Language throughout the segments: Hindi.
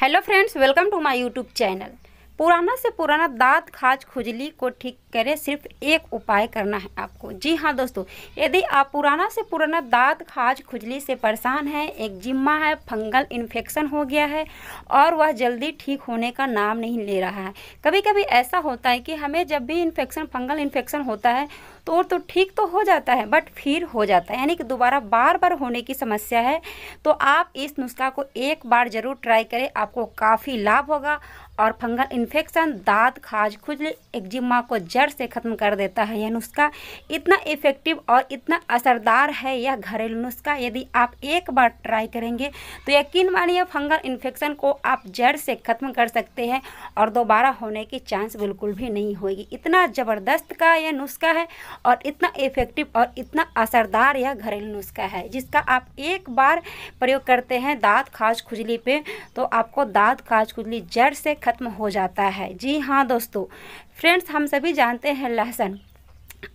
hello friends welcome to my YouTube channel पुराना से पुराना दांत खाज खुजली को ठीक करें सिर्फ एक उपाय करना है आपको जी हाँ दोस्तों यदि आप पुराना से पुराना दांत खाज खुजली से परेशान हैं एक जिम्मा है फंगल इन्फेक्शन हो गया है और वह जल्दी ठीक होने का नाम नहीं ले रहा है कभी कभी ऐसा होता है कि हमें जब भी इन्फेक्शन फंगल इन्फेक्शन होता है तो तो ठीक तो हो जाता है बट फिर हो जाता है यानी कि दोबारा बार बार होने की समस्या है तो आप इस नुस्खा को एक बार ज़रूर ट्राई करें आपको काफ़ी लाभ होगा और फंगल इन्फेक्शन दांत खाज खुजली एक्जिमा को जड़ जड़ से ख़त्म कर देता है यह नुस्खा इतना इफ़ेक्टिव और इतना असरदार है यह घरेलू नुस्खा यदि आप एक बार ट्राई करेंगे तो यकीन मानिए फंगल इन्फेक्शन को आप जड़ से ख़त्म कर सकते हैं और दोबारा होने की चांस बिल्कुल भी नहीं होगी इतना ज़बरदस्त का यह नुस्खा है और इतना इफ़ेक्टिव और इतना असरदार यह घरेलू नुस्खा है जिसका आप एक बार प्रयोग करते हैं दाँत खाज खुजली पे तो आपको दाँत खाज खुजली जड़ से ख़त्म हो जाता है जी हाँ दोस्तों फ्रेंड्स हम सभी जान जानते हैं लहसन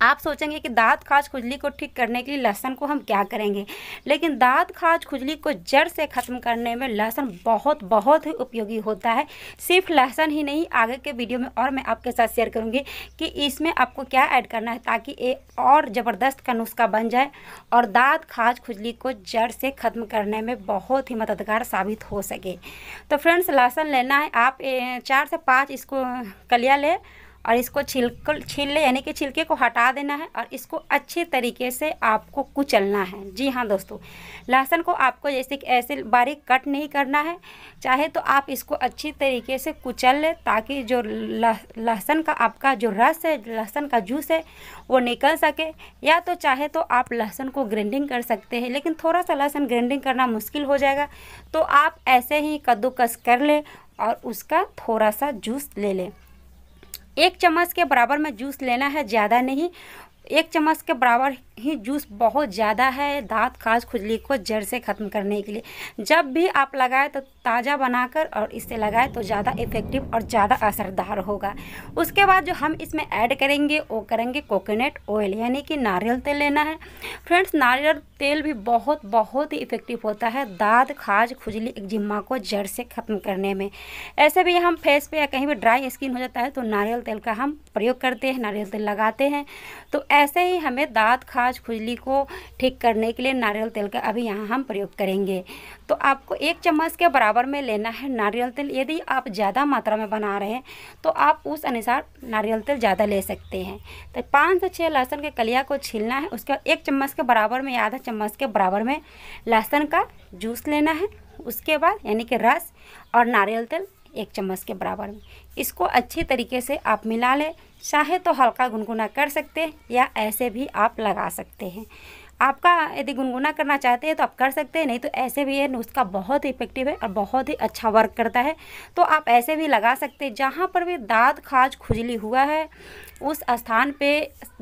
आप सोचेंगे कि दांत खाज खुजली को ठीक करने के लिए लहसन को हम क्या करेंगे लेकिन दांत खाज खुजली को जड़ से ख़त्म करने में लहसन बहुत बहुत ही उपयोगी होता है सिर्फ लहसन ही नहीं आगे के वीडियो में और मैं आपके साथ शेयर करूंगी कि इसमें आपको क्या ऐड करना है ताकि ये और ज़बरदस्त का नुस्खा बन जाए और दाँत खाज खुजली को जड़ से ख़त्म करने में बहुत ही मददगार साबित हो सके तो फ्रेंड्स लहसन लेना है आप चार से पाँच इसको कलिया लें और इसको छिलक छीन ले यानी कि छिलके को हटा देना है और इसको अच्छे तरीके से आपको कुचलना है जी हाँ दोस्तों लहसुन को आपको जैसे कि ऐसे बारीक कट नहीं करना है चाहे तो आप इसको अच्छी तरीके से कुचल लें ताकि जो लहसुन का आपका जो रस है लहसुन का जूस है वो निकल सके या तो चाहे तो आप लहसुन को ग्राइंडिंग कर सकते हैं लेकिन थोड़ा सा लहसुन ग्राइंडिंग करना मुश्किल हो जाएगा तो आप ऐसे ही कद्दूकस कर लें और उसका थोड़ा सा जूस ले लें एक चम्मच के बराबर में जूस लेना है ज़्यादा नहीं एक चम्मच के बराबर ही जूस बहुत ज़्यादा है दांत खाज खुजली को जड़ से ख़त्म करने के लिए जब भी आप लगाए तो ताज़ा बनाकर और इससे लगाए तो ज़्यादा इफ़ेक्टिव और ज़्यादा असरदार होगा उसके बाद जो हम इसमें ऐड करेंगे वो करेंगे कोकोनट ऑयल यानी कि नारियल तेल लेना है फ्रेंड्स नारियल तेल भी बहुत बहुत ही इफ़ेक्टिव होता है दाँत खाज खुजली जिम्मा को जड़ से ख़त्म करने में ऐसे भी हम फेस पे या कहीं भी ड्राई स्किन हो जाता है तो नारियल तेल का हम प्रयोग करते हैं नारियल तेल लगाते हैं तो ऐसे ही हमें दाँत खाज खुजली को ठीक करने के लिए नारियल तेल का अभी यहाँ हम प्रयोग करेंगे तो आपको एक चम्मच के बराबर में लेना है नारियल तेल यदि आप ज़्यादा मात्रा में बना रहे हैं तो आप उस अनुसार नारियल तेल ज़्यादा ले सकते हैं तो पाँच से छः लहसुन के कलिया को छीलना है उसके एक चम्मच के बराबर में आधा चम्मच के बराबर में लहसुन का जूस लेना है उसके बाद यानी कि रस और नारियल तेल एक चम्मच के बराबर में इसको अच्छे तरीके से आप मिला लें चाहे तो हल्का गुनगुना कर सकते हैं या ऐसे भी आप लगा सकते हैं आपका यदि गुनगुना करना चाहते हैं तो आप कर सकते हैं नहीं तो ऐसे भी ये नुस्खा बहुत ही इफेक्टिव है और बहुत ही अच्छा वर्क करता है तो आप ऐसे भी लगा सकते हैं जहाँ पर भी दाँत खाज खुजली हुआ है उस स्थान पे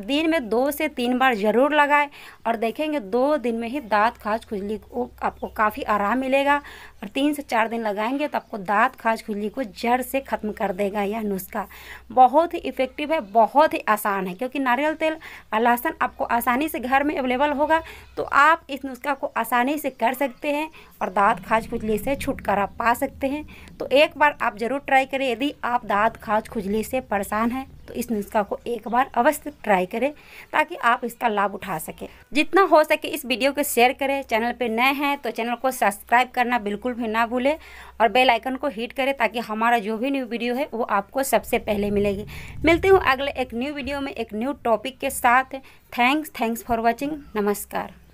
दिन में दो से तीन बार ज़रूर लगाएं और देखेंगे दो दिन में ही दांत खाज खुजली को आपको काफ़ी आराम मिलेगा और तीन से चार दिन लगाएंगे तो आपको दांत खाज खुजली को जड़ से ख़त्म कर देगा यह नुस्खा बहुत ही इफ़ेक्टिव है बहुत ही आसान है क्योंकि नारियल तेल लहसन आपको आसानी से घर में अवेलेबल होगा तो आप इस नुस्खा को आसानी से कर सकते हैं और दांत खाज खुजली से छुटकारा पा सकते हैं तो एक बार आप ज़रूर ट्राई करें यदि आप दाँत खाज खुजली से परेशान हैं तो इस नुस्खा को एक बार अवश्य ट्राई करें ताकि आप इसका लाभ उठा सकें जितना हो सके इस वीडियो को शेयर करें चैनल पर नए हैं तो चैनल को सब्सक्राइब करना बिल्कुल भी ना भूलें और बेल आइकन को हिट करें ताकि हमारा जो भी न्यू वीडियो है वो आपको सबसे पहले मिलेगी मिलती हूँ अगले एक न्यू वीडियो में एक न्यू टॉपिक के साथ थैंक्स थैंक्स फॉर वॉचिंग नमस्कार